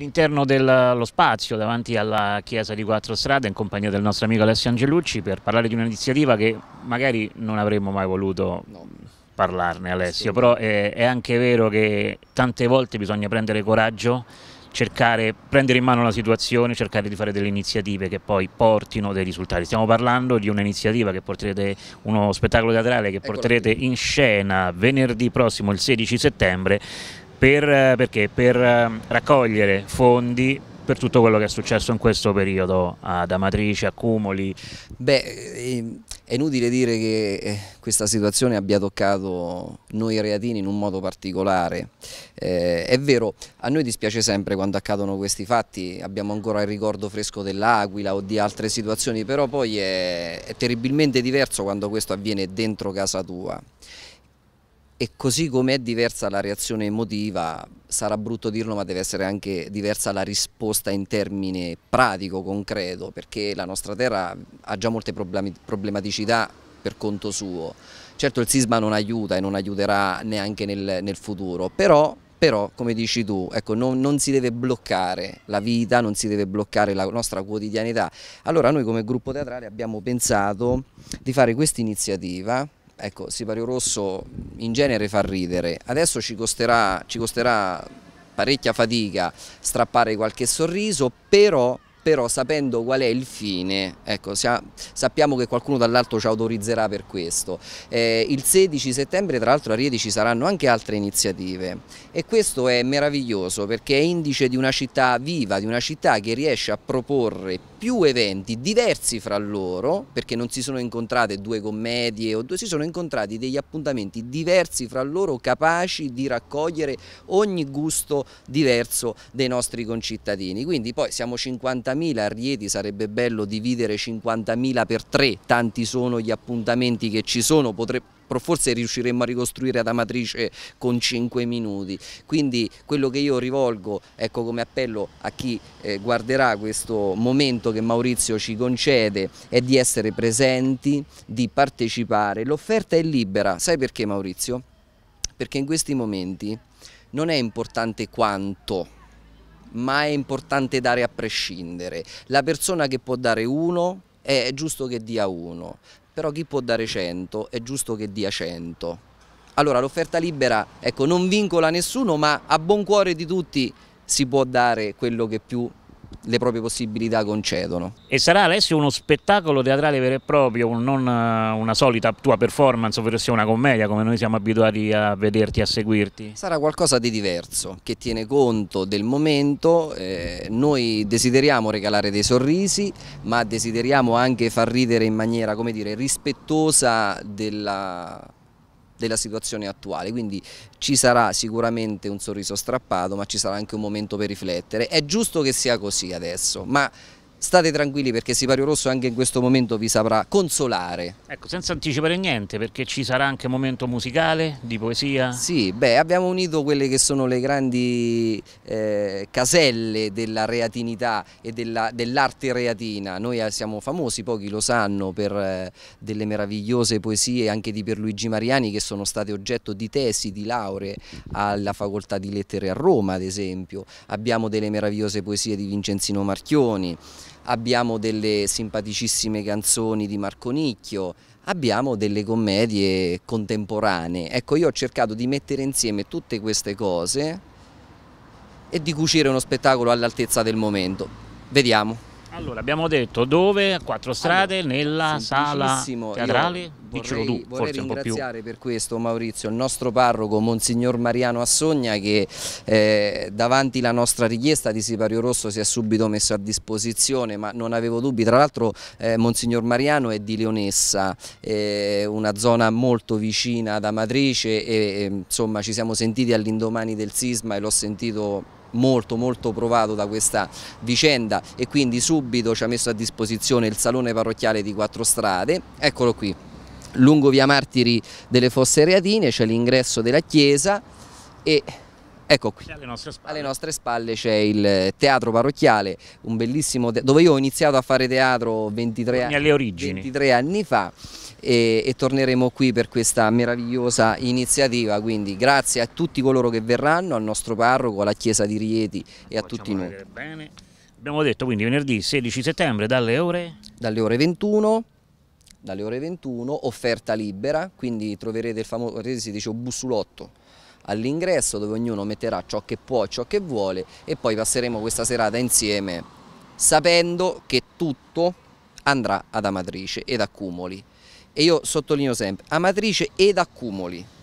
all'interno dello eh, spazio davanti alla chiesa di Quattro Strade in compagnia del nostro amico Alessio Angelucci per parlare di un'iniziativa che magari non avremmo mai voluto parlarne Alessio, però è, è anche vero che tante volte bisogna prendere coraggio cercare, prendere in mano la situazione, cercare di fare delle iniziative che poi portino dei risultati. Stiamo parlando di un'iniziativa che porterete, uno spettacolo teatrale che ecco porterete in scena venerdì prossimo, il 16 settembre, per, eh, perché? per ehm, raccogliere fondi per tutto quello che è successo in questo periodo ad Amatrice, a Cumuli? Beh, eh, ehm, è inutile dire che eh, questa situazione abbia toccato noi reatini in un modo particolare. Eh, è vero, a noi dispiace sempre quando accadono questi fatti, abbiamo ancora il ricordo fresco dell'Aquila o di altre situazioni, però poi è, è terribilmente diverso quando questo avviene dentro casa tua e così come è diversa la reazione emotiva, sarà brutto dirlo ma deve essere anche diversa la risposta in termini pratico, concreto, perché la nostra terra ha già molte problematicità per conto suo. Certo il sisma non aiuta e non aiuterà neanche nel, nel futuro, però, però, come dici tu, ecco, non, non si deve bloccare la vita, non si deve bloccare la nostra quotidianità. Allora noi come gruppo teatrale abbiamo pensato di fare questa iniziativa ecco, Sipario Rosso in genere fa ridere, adesso ci costerà, ci costerà parecchia fatica strappare qualche sorriso, però però sapendo qual è il fine, ecco, sappiamo che qualcuno dall'alto ci autorizzerà per questo. Eh, il 16 settembre tra l'altro a Riedi ci saranno anche altre iniziative e questo è meraviglioso perché è indice di una città viva, di una città che riesce a proporre più eventi diversi fra loro, perché non si sono incontrate due commedie o due, si sono incontrati degli appuntamenti diversi fra loro capaci di raccogliere ogni gusto diverso dei nostri concittadini. Quindi poi siamo 50 50.000, a sarebbe bello dividere 50.000 per tre, tanti sono gli appuntamenti che ci sono, potrebbe forse riusciremmo a ricostruire ad Amatrice con 5 minuti. Quindi quello che io rivolgo ecco, come appello a chi eh, guarderà questo momento che Maurizio ci concede è di essere presenti, di partecipare. L'offerta è libera, sai perché Maurizio? Perché in questi momenti non è importante quanto ma è importante dare a prescindere. La persona che può dare uno è giusto che dia uno, però chi può dare cento è giusto che dia cento. Allora l'offerta libera ecco, non vincola nessuno, ma a buon cuore di tutti si può dare quello che più le proprie possibilità concedono. E sarà Alessio uno spettacolo teatrale vero e proprio, non eh, una solita tua performance, ovvero sia una commedia come noi siamo abituati a vederti, a seguirti? Sarà qualcosa di diverso, che tiene conto del momento, eh, noi desideriamo regalare dei sorrisi, ma desideriamo anche far ridere in maniera, come dire, rispettosa della della situazione attuale, quindi ci sarà sicuramente un sorriso strappato ma ci sarà anche un momento per riflettere, è giusto che sia così adesso, ma state tranquilli perché Sipario Rosso anche in questo momento vi saprà consolare. Ecco, senza anticipare niente perché ci sarà anche un momento musicale, di poesia. Sì, beh, abbiamo unito quelle che sono le grandi eh, caselle della reatinità e dell'arte dell reatina. Noi eh, siamo famosi, pochi lo sanno, per eh, delle meravigliose poesie anche di Pierluigi Mariani che sono state oggetto di tesi, di lauree alla facoltà di lettere a Roma, ad esempio. Abbiamo delle meravigliose poesie di Vincenzino Marchioni abbiamo delle simpaticissime canzoni di Marco Nicchio, abbiamo delle commedie contemporanee. Ecco, io ho cercato di mettere insieme tutte queste cose e di cucire uno spettacolo all'altezza del momento. Vediamo. Allora, abbiamo detto dove, a quattro strade, allora, nella sala teatrale, diccelo tu, vorrei forse un po' più. ringraziare per questo Maurizio, il nostro parroco, Monsignor Mariano Assogna, che eh, davanti alla nostra richiesta di Sipario Rosso si è subito messo a disposizione, ma non avevo dubbi, tra l'altro eh, Monsignor Mariano è di Leonessa, eh, una zona molto vicina ad Amatrice e insomma ci siamo sentiti all'indomani del sisma e l'ho sentito molto molto provato da questa vicenda e quindi subito ci ha messo a disposizione il salone parrocchiale di Quattro Strade, eccolo qui, lungo via Martiri delle Fosse Reatine c'è l'ingresso della chiesa e Ecco qui, alle nostre, alle nostre spalle, c'è il teatro parrocchiale, un bellissimo te dove io ho iniziato a fare teatro 23, anni, 23 anni fa e, e, torneremo qui per questa meravigliosa iniziativa, quindi grazie a tutti coloro che verranno, al nostro parroco, alla chiesa di Rieti e a tutti noi. Bene. Abbiamo detto quindi venerdì 16 settembre dalle ore? Dalle ore 21 dalle ore 21, offerta libera, quindi troverete il famoso, si dice, bussulotto, all'ingresso dove ognuno metterà ciò che può, ciò che vuole e poi passeremo questa serata insieme sapendo che tutto andrà ad Amatrice ed accumuli. E io sottolineo sempre, Amatrice ed accumuli.